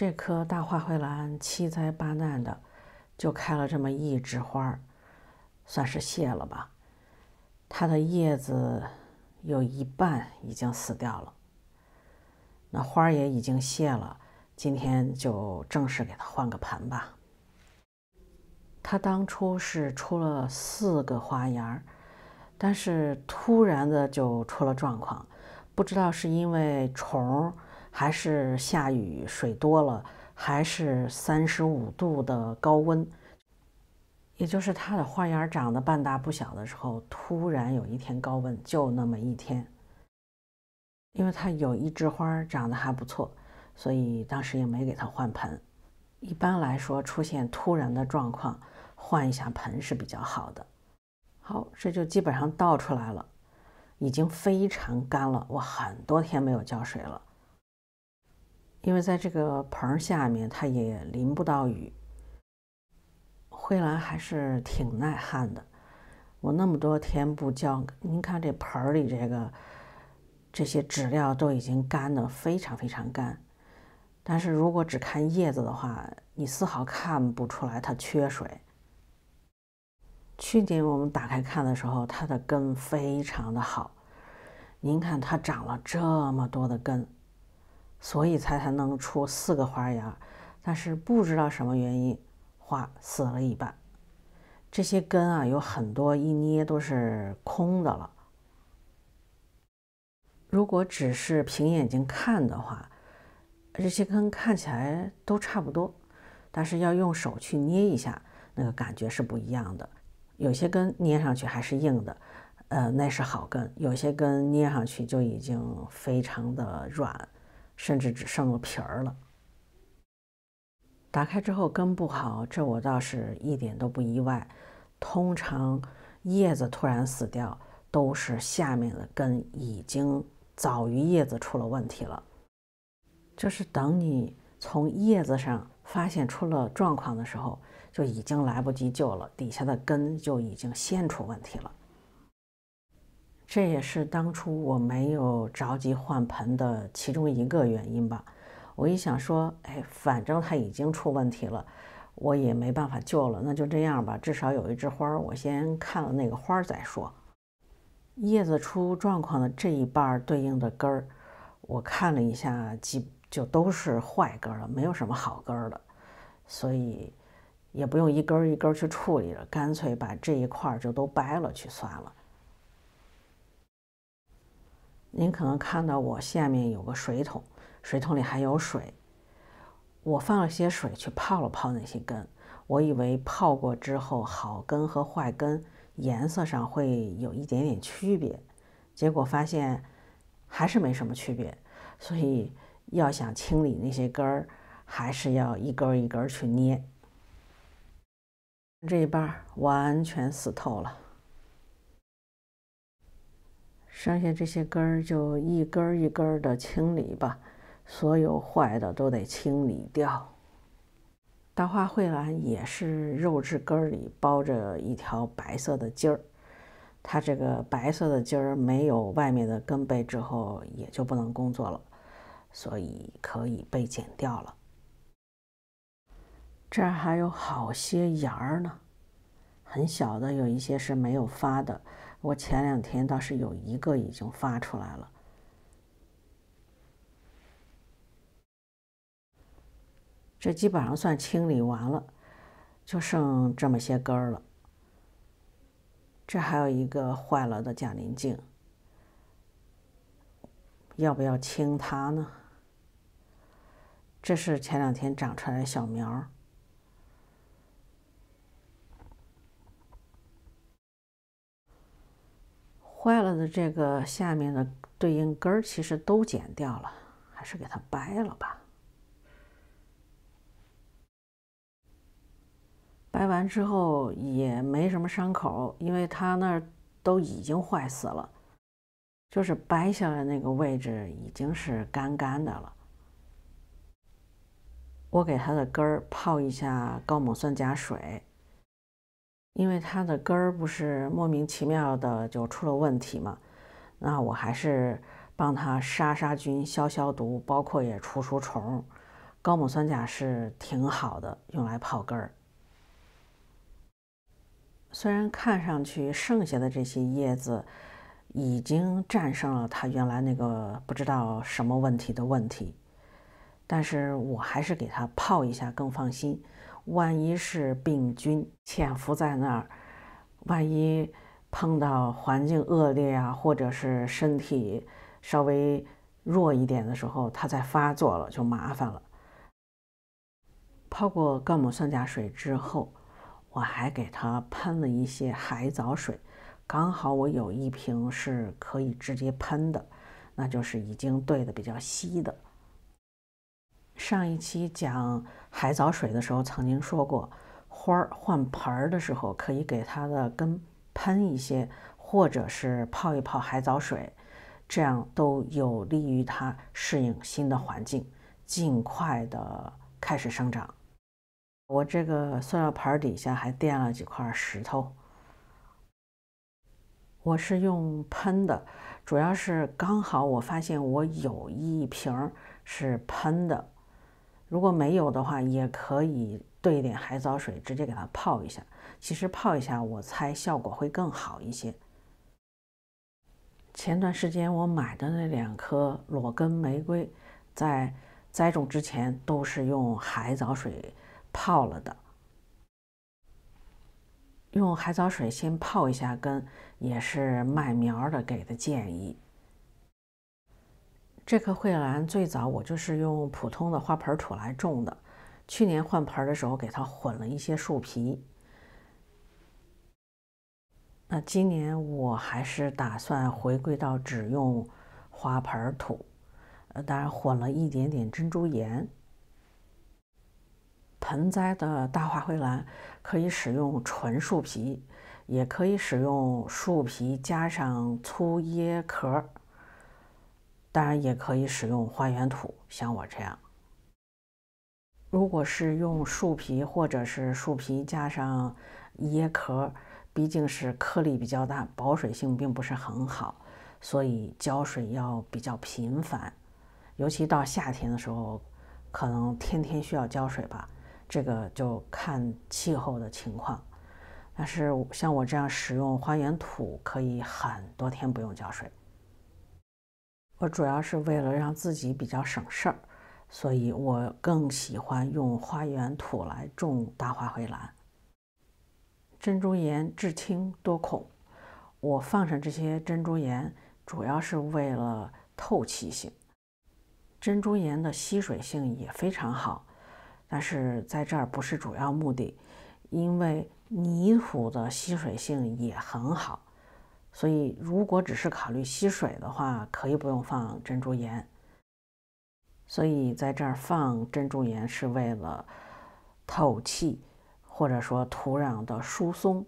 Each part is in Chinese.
这棵大花灰兰七灾八难的，就开了这么一枝花儿，算是谢了吧。它的叶子有一半已经死掉了，那花儿也已经谢了。今天就正式给它换个盆吧。它当初是出了四个花芽，但是突然的就出了状况，不知道是因为虫儿。还是下雨，水多了；还是三十五度的高温，也就是它的花芽长得半大不小的时候，突然有一天高温，就那么一天。因为它有一枝花长得还不错，所以当时也没给它换盆。一般来说，出现突然的状况，换一下盆是比较好的。好，这就基本上倒出来了，已经非常干了。我很多天没有浇水了。因为在这个盆儿下面，它也淋不到雨。灰兰还是挺耐旱的。我那么多天不浇，您看这盆儿里这个这些植料都已经干的非常非常干。但是如果只看叶子的话，你丝毫看不出来它缺水。去年我们打开看的时候，它的根非常的好。您看它长了这么多的根。所以才才能出四个花芽，但是不知道什么原因，花死了一半。这些根啊，有很多一捏都是空的了。如果只是凭眼睛看的话，这些根看起来都差不多，但是要用手去捏一下，那个感觉是不一样的。有些根捏上去还是硬的，呃，那是好根；有些根捏上去就已经非常的软。甚至只剩了皮儿了。打开之后根不好，这我倒是一点都不意外。通常叶子突然死掉，都是下面的根已经早于叶子出了问题了。就是等你从叶子上发现出了状况的时候，就已经来不及救了，底下的根就已经先出问题了。这也是当初我没有着急换盆的其中一个原因吧。我一想说，哎，反正它已经出问题了，我也没办法救了，那就这样吧。至少有一枝花，我先看了那个花再说。叶子出状况的这一半儿对应的根儿，我看了一下，几就都是坏根了，没有什么好根儿所以也不用一根儿一根儿去处理了，干脆把这一块儿就都掰了去算了。您可能看到我下面有个水桶，水桶里还有水。我放了些水去泡了泡那些根，我以为泡过之后好根和坏根颜色上会有一点点区别，结果发现还是没什么区别。所以要想清理那些根儿，还是要一根一根去捏。这一半完全死透了。剩下这些根儿就一根儿一根儿的清理吧，所有坏的都得清理掉。大花蕙兰也是肉质根儿里包着一条白色的筋儿，它这个白色的筋儿没有外面的根背之后也就不能工作了，所以可以被剪掉了。这还有好些芽儿呢，很小的，有一些是没有发的。我前两天倒是有一个已经发出来了，这基本上算清理完了，就剩这么些根儿了。这还有一个坏了的贾林镜，要不要清它呢？这是前两天长出来的小苗。坏了的这个下面的对应根儿，其实都剪掉了，还是给它掰了吧。掰完之后也没什么伤口，因为它那儿都已经坏死了，就是掰下来那个位置已经是干干的了。我给它的根儿泡一下高锰酸钾水。因为它的根儿不是莫名其妙的就出了问题嘛，那我还是帮它杀杀菌、消消毒，包括也除除虫。高锰酸钾是挺好的，用来泡根儿。虽然看上去剩下的这些叶子已经战胜了它原来那个不知道什么问题的问题，但是我还是给它泡一下更放心。万一是病菌潜伏在那儿，万一碰到环境恶劣啊，或者是身体稍微弱一点的时候，它再发作了就麻烦了。泡过高锰酸钾水之后，我还给它喷了一些海藻水，刚好我有一瓶是可以直接喷的，那就是已经兑的比较稀的。上一期讲海藻水的时候，曾经说过，花儿换盆儿的时候，可以给它的根喷一些，或者是泡一泡海藻水，这样都有利于它适应新的环境，尽快的开始生长。我这个塑料盆底下还垫了几块石头，我是用喷的，主要是刚好我发现我有一瓶是喷的。如果没有的话，也可以兑点海藻水，直接给它泡一下。其实泡一下，我猜效果会更好一些。前段时间我买的那两颗裸根玫瑰，在栽种之前都是用海藻水泡了的。用海藻水先泡一下根，也是卖苗的给的建议。这棵蕙兰最早我就是用普通的花盆土来种的，去年换盆的时候给它混了一些树皮。那今年我还是打算回归到只用花盆土，呃，当然混了一点点珍珠岩。盆栽的大花蕙兰可以使用纯树皮，也可以使用树皮加上粗椰壳。当然也可以使用花园土，像我这样。如果是用树皮或者是树皮加上椰壳，毕竟是颗粒比较大，保水性并不是很好，所以浇水要比较频繁。尤其到夏天的时候，可能天天需要浇水吧。这个就看气候的情况。但是像我这样使用花园土，可以很多天不用浇水。我主要是为了让自己比较省事儿，所以我更喜欢用花园土来种大花灰蓝。珍珠岩质轻多孔，我放上这些珍珠岩主要是为了透气性。珍珠岩的吸水性也非常好，但是在这儿不是主要目的，因为泥土的吸水性也很好。所以，如果只是考虑吸水的话，可以不用放珍珠岩。所以，在这儿放珍珠岩是为了透气，或者说土壤的疏松。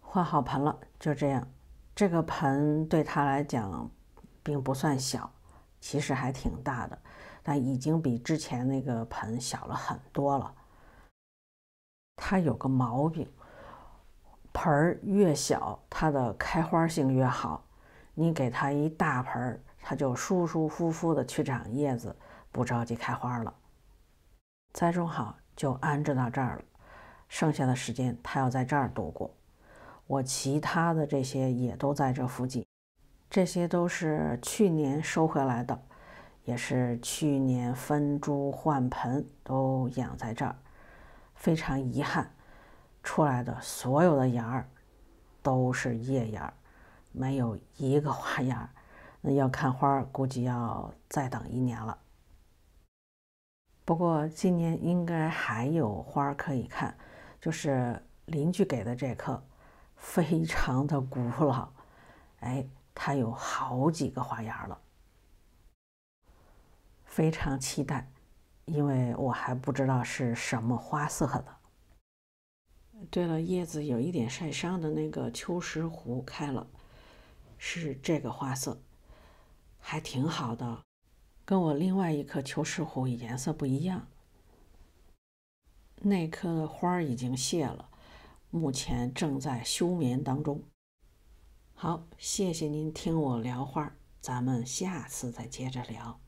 换好盆了，就这样。这个盆对它来讲并不算小，其实还挺大的，但已经比之前那个盆小了很多了。它有个毛病。盆儿越小，它的开花性越好。你给它一大盆儿，它就舒舒服服的去长叶子，不着急开花了。栽种好就安置到这儿了，剩下的时间它要在这儿度过。我其他的这些也都在这附近，这些都是去年收回来的，也是去年分株换盆都养在这儿，非常遗憾。出来的所有的芽儿都是叶芽儿，没有一个花芽儿。那要看花儿，估计要再等一年了。不过今年应该还有花儿可以看，就是邻居给的这棵，非常的古老。哎，它有好几个花芽了，非常期待，因为我还不知道是什么花色的。对了，叶子有一点晒伤的那个秋石斛开了，是这个花色，还挺好的，跟我另外一颗秋石斛颜色不一样。那棵花儿已经谢了，目前正在休眠当中。好，谢谢您听我聊花，咱们下次再接着聊。